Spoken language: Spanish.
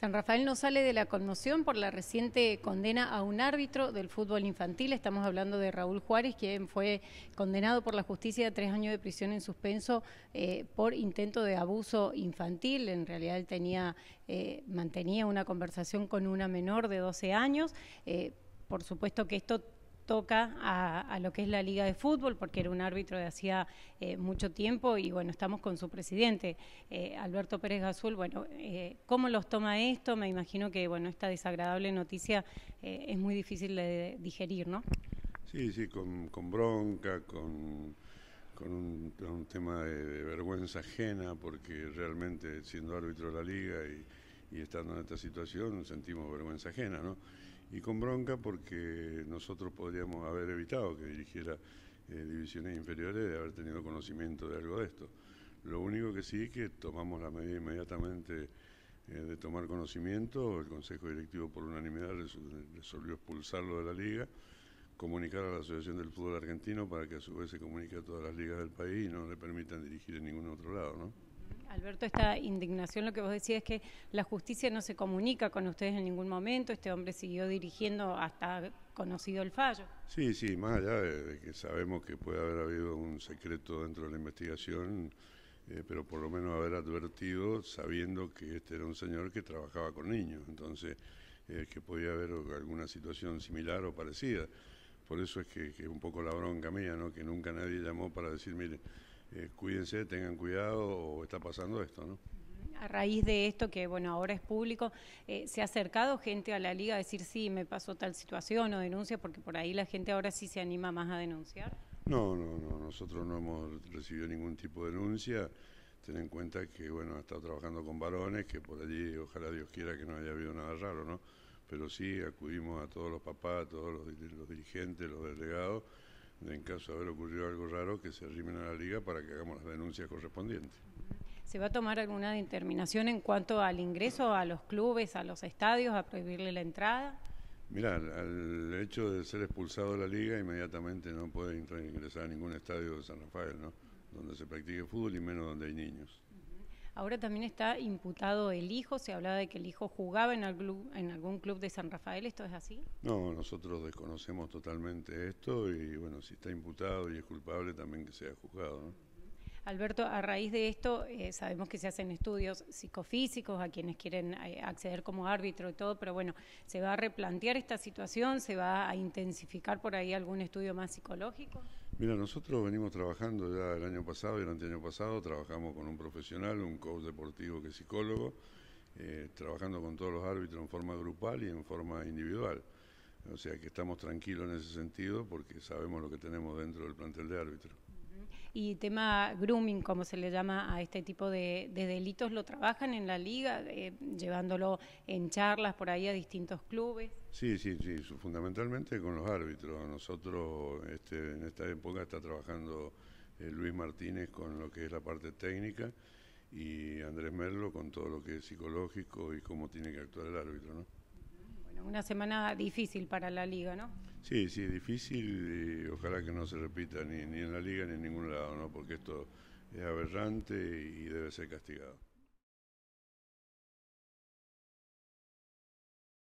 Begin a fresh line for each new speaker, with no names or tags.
San Rafael no sale de la conmoción por la reciente condena a un árbitro del fútbol infantil. Estamos hablando de Raúl Juárez, quien fue condenado por la justicia a tres años de prisión en suspenso eh, por intento de abuso infantil. En realidad él tenía, eh, mantenía una conversación con una menor de 12 años. Eh, por supuesto que esto toca a, lo que es la Liga de Fútbol, porque era un árbitro de hacía eh, mucho tiempo y bueno, estamos con su presidente, eh, Alberto Pérez Gazul. Bueno, eh, ¿cómo los toma esto? Me imagino que bueno, esta desagradable noticia eh, es muy difícil de digerir, ¿no?
Sí, sí, con, bronca, con, con un, tema de, vergüenza ajena, porque realmente siendo árbitro de la liga y, y estando en esta situación sentimos vergüenza ajena, ¿no? y con bronca porque nosotros podríamos haber evitado que dirigiera eh, divisiones inferiores de haber tenido conocimiento de algo de esto. Lo único que sí que tomamos la medida inmediatamente eh, de tomar conocimiento, el Consejo Directivo por unanimidad resolvió expulsarlo de la liga, comunicar a la Asociación del Fútbol Argentino para que a su vez se comunique a todas las ligas del país y no le permitan dirigir en ningún otro lado, ¿no?
Alberto, esta indignación, lo que vos decías es que la justicia no se comunica con ustedes en ningún momento, este hombre siguió dirigiendo hasta conocido el fallo.
Sí, sí, más allá de, que sabemos que puede haber habido un secreto dentro de la investigación, eh, pero por lo menos haber advertido sabiendo que este era un señor que trabajaba con niños, entonces eh, que podía haber alguna situación similar o parecida. Por eso es que, que un poco la bronca mía, ¿no? que nunca nadie llamó para decir, mire, eh, cuídense, tengan cuidado o está pasando esto, ¿no?
A raíz de esto, que bueno, ahora es público, eh, ¿se ha acercado gente a la liga a decir sí, me pasó tal situación o denuncia? Porque por ahí la gente ahora sí se anima más a denunciar.
No, no, no, nosotros no hemos recibido ningún tipo de denuncia. Ten en cuenta que, bueno, ha estado trabajando con varones, que por allí, ojalá Dios quiera que no haya habido nada raro, ¿no? Pero sí acudimos a todos los papás, a todos los dirigentes, los delegados en caso de haber ocurrido algo raro, que se arrimen a la liga para que hagamos las denuncias correspondientes.
¿Se va a tomar alguna determinación en cuanto al ingreso a los clubes, a los estadios, a prohibirle la entrada?
Mira, al hecho de ser expulsado de la liga, inmediatamente no puede ingresar a ningún estadio de San Rafael, ¿no? Donde se practique fútbol y menos donde hay niños.
Ahora también está imputado el hijo, se hablaba de que el hijo jugaba en, algún, en algún club de San Rafael, ¿esto es así?
No, nosotros desconocemos totalmente esto y bueno, si está imputado y es culpable también que sea juzgado.
Alberto, a raíz de esto eh, sabemos que se hacen estudios psicofísicos a quienes quieren eh, acceder como árbitro y todo, pero bueno, ¿se va a replantear esta situación? ¿Se va a intensificar por ahí algún estudio más psicológico?
Mira, nosotros venimos trabajando ya el año pasado y el año pasado, trabajamos con un profesional, un coach deportivo que es psicólogo, eh, trabajando con todos los árbitros en forma grupal y en forma individual. O sea que estamos tranquilos en ese sentido porque sabemos lo que tenemos dentro del plantel de árbitros
y tema grooming, como se le llama a este tipo de, delitos, lo trabajan en la liga, eh, llevándolo en charlas por ahí a distintos clubes.
Sí, sí, sí, fundamentalmente con los árbitros. Nosotros este, en esta época está trabajando eh, Luis Martínez con lo que es la parte técnica y Andrés Merlo con todo lo que es psicológico y cómo tiene que actuar el árbitro, ¿no?
Bueno, una semana difícil para la liga, ¿no?
Sí, sí, difícil y ojalá que no se repita ni, ni en la liga ni en ningún lado, ¿no? porque esto es
aberrante y debe ser castigado.